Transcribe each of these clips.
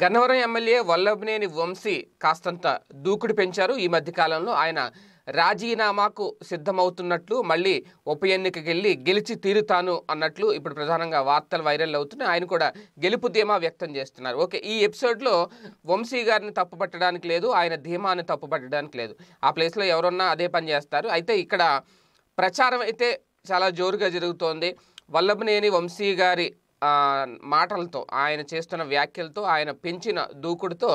Gannavaram MLA Vallabhaneni Vamsi కాస్తంత దూకుడు పెంచారు ఈ మధ్యకాలంలో ఆయన రాజీనామాకు సిద్ధమవుతున్నట్లు మళ్ళీ ఉప ఎన్నికకెళ్ళి గెలిచి తీరుతాను అన్నట్లు ఇప్పుడు ప్రధానంగా వార్తలు వైరల్ అవుతున్నాయి ఆయన కూడా గెలుపు ధీమా వ్యక్తం చేస్తున్నారు ఓకే ఈ ఎపిసోడ్లో వంశీ గారిని తప్పుపట్టడానికి లేదు ఆయన ధీమాని తప్పుపట్టడానికి లేదు ఆ ప్లేస్లో ఎవరన్నా అదే పని చేస్తారు అయితే ఇక్కడ ప్రచారం అయితే చాలా జోరుగా జరుగుతోంది వల్లభనేని వంశీ గారి మాటలతో ఆయన చేస్తున్న వ్యాఖ్యలతో ఆయన పెంచిన దూకుడుతో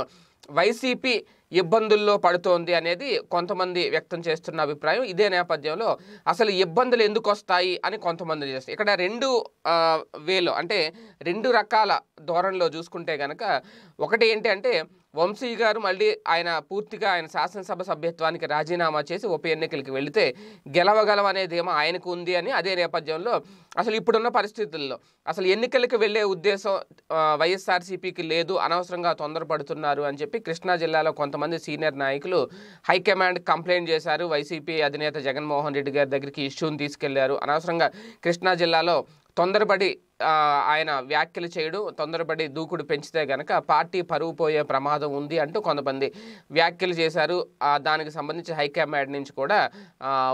వైసీపీ ఇబ్బందుల్లో పడుతోంది అనేది కొంతమంది వ్యక్తం చేస్తున్న అభిప్రాయం ఇదే నేపథ్యంలో అసలు ఇబ్బందులు ఎందుకు వస్తాయి అని కొంతమంది చేస్తారు ఇక్కడ రెండు వేలు అంటే రెండు రకాల ధోరణిలో చూసుకుంటే కనుక ఒకటి ఏంటి అంటే వంశీ గారు మళ్ళీ ఆయన పూర్తిగా ఆయన శాసనసభ సభ్యత్వానికి రాజీనామా చేసి ఉప ఎన్నికలకు వెళితే గెలవగలం ఏమో ఆయనకు ఉంది అని అదే నేపథ్యంలో అసలు ఇప్పుడున్న పరిస్థితుల్లో అసలు ఎన్నికలకు వెళ్ళే ఉద్దేశం వైఎస్ఆర్సీపీకి లేదు అనవసరంగా తొందరపడుతున్నారు అని చెప్పి కృష్ణా జిల్లాలో కొంతమంది సీనియర్ నాయకులు హైకమాండ్ కంప్లైంట్ చేశారు వైసీపీ అధినేత జగన్మోహన్ రెడ్డి గారి దగ్గరికి ఇష్యూని తీసుకెళ్లారు అనవసరంగా కృష్ణా జిల్లాలో తొందరపడి ఆయన వ్యాఖ్యలు చేయడం తొందరపడి దూకుడు పెంచితే గనక పార్టీ పరువు పోయే ప్రమాదం ఉంది అంటూ కొంతమంది వ్యాఖ్యలు చేశారు దానికి సంబంధించి హైకమాండ్ నుంచి కూడా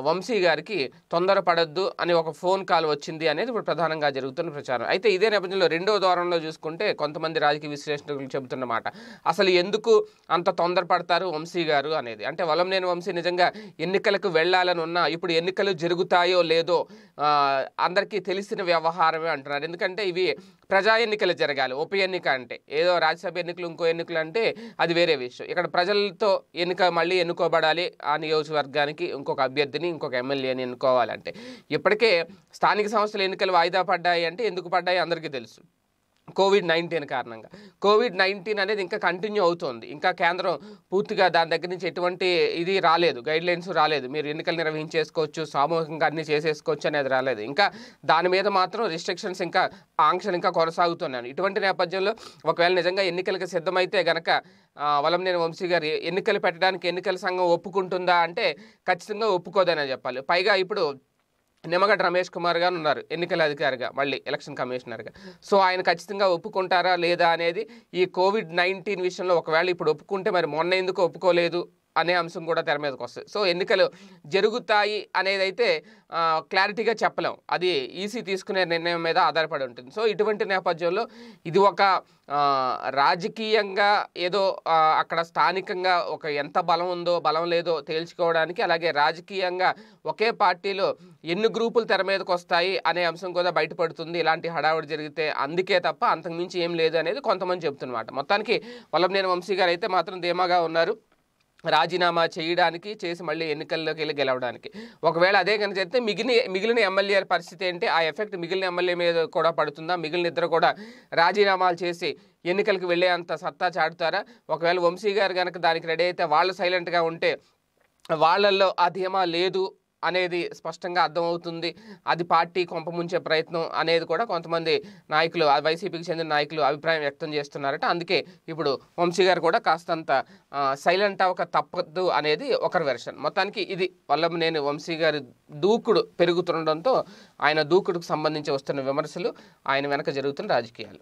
వంశీ గారికి తొందరపడద్దు అని ఒక ఫోన్ కాల్ వచ్చింది అనేది ఇప్పుడు ప్రధానంగా జరుగుతున్న ప్రచారం అయితే ఇదే నేపథ్యంలో రెండో దూరంలో చూసుకుంటే కొంతమంది రాజకీయ విశ్లేషకులు చెబుతున్నమాట అసలు ఎందుకు అంత తొందరపడతారు వంశీ గారు అనేది అంటే వలం నేను వంశీ నిజంగా ఎన్నికలకు వెళ్ళాలని ఉన్నా ఇప్పుడు ఎన్నికలు జరుగుతాయో లేదో అందరికీ తెలిసిన వ్యవహారమే అంటున్నారు ఎందుకంటే ఇవి ప్రజా ఎన్నికలు జరగాలి ఉప ఎన్నిక అంటే ఏదో రాజ్యసభ ఎన్నికలు ఇంకో ఎన్నికలు అంటే అది వేరే విషయం ఇక్కడ ప్రజలతో ఎన్నిక మళ్ళీ ఎన్నుకోబడాలి ఆ నియోజకవర్గానికి ఇంకొక అభ్యర్థిని ఇంకొక ఎమ్మెల్యేని ఎన్నుకోవాలంటే ఇప్పటికే స్థానిక సంస్థల ఎన్నికలు వాయిదా పడ్డాయి అంటే ఎందుకు పడ్డాయి అందరికీ తెలుసు కోవిడ్ నైన్టీన్ కారణంగా కోవిడ్ నైన్టీన్ అనేది ఇంకా కంటిన్యూ అవుతుంది ఇంకా కేంద్రం పూర్తిగా దాని దగ్గర నుంచి ఎటువంటి ఇది రాలేదు గైడ్ లైన్స్ రాలేదు మీరు ఎన్నికలు నిర్వహించేసుకోవచ్చు సామూహికంగా అన్ని చేసేసుకోవచ్చు అనేది రాలేదు ఇంకా దాని మీద మాత్రం రిస్ట్రిక్షన్స్ ఇంకా ఆంక్షలు ఇంకా కొనసాగుతున్నాను ఇటువంటి నేపథ్యంలో ఒకవేళ నిజంగా ఎన్నికలకు సిద్ధమైతే గనక వలంనేని వంశీ గారు ఎన్నికలు పెట్టడానికి ఎన్నికల సంఘం ఒప్పుకుంటుందా అంటే ఖచ్చితంగా ఒప్పుకోదనే చెప్పాలి పైగా ఇప్పుడు నిమ్మగడ్డ రమేష్ కుమార్ గారు ఉన్నారు ఎన్నికల అధికారిగా మళ్ళీ ఎలక్షన్ కమిషనర్గా సో ఆయన ఖచ్చితంగా ఒప్పుకుంటారా లేదా అనేది ఈ కోవిడ్ నైన్టీన్ విషయంలో ఒకవేళ ఇప్పుడు ఒప్పుకుంటే మరి మొన్న ఎందుకు ఒప్పుకోలేదు అనే అంశం కూడా తెర మీదకి వస్తుంది సో ఎన్నికలు జరుగుతాయి అనేది అయితే క్లారిటీగా చెప్పలేం అది ఈసీ తీసుకునే నిర్ణయం మీద ఆధారపడి ఉంటుంది సో ఇటువంటి నేపథ్యంలో ఇది ఒక రాజకీయంగా ఏదో అక్కడ స్థానికంగా ఒక ఎంత బలం ఉందో బలం లేదో తేల్చుకోవడానికి అలాగే రాజకీయంగా ఒకే పార్టీలో ఎన్ని గ్రూపులు తెర మీదకి వస్తాయి అనే అంశం కూడా బయటపడుతుంది ఇలాంటి హడావుడి జరిగితే అందుకే తప్ప అంతకుమించి ఏం లేదు అనేది కొంతమంది చెప్తున్నమాట మొత్తానికి వల్లభనేని వంశీ గారు అయితే మాత్రం ధీమాగా ఉన్నారు రాజీనామా చేయడానికి చేసి మళ్ళీ ఎన్నికల్లోకి వెళ్ళి గెలవడానికి ఒకవేళ అదే కనుక చెప్తే మిగిలిన మిగిలిన ఎమ్మెల్యేల పరిస్థితి ఏంటి ఆ ఎఫెక్ట్ మిగిలిన ఎమ్మెల్యే మీద కూడా పడుతుందా మిగిలిన ఇద్దరు కూడా రాజీనామాలు చేసి ఎన్నికలకు వెళ్ళే అంత సత్తా చాటుతారా ఒకవేళ వంశీ గారు కనుక దానికి రెడీ అయితే వాళ్ళు సైలెంట్గా ఉంటే వాళ్ళల్లో ఆ ధీమా లేదు అనేది స్పష్టంగా అర్థమవుతుంది అది పార్టీ కొంపముంచే ప్రయత్నం అనేది కూడా కొంతమంది నాయకులు వైసీపీకి చెందిన నాయకులు అభిప్రాయం వ్యక్తం చేస్తున్నారట అందుకే ఇప్పుడు వంశీ గారు కూడా కాస్తంత సైలెంట్ ఒక తప్పదు అనేది ఒకరి వెర్షన్ మొత్తానికి ఇది వల్ల నేను వంశీ గారి దూకుడు పెరుగుతుండడంతో ఆయన దూకుడుకు సంబంధించి వస్తున్న విమర్శలు ఆయన వెనక జరుగుతున్న రాజకీయాలు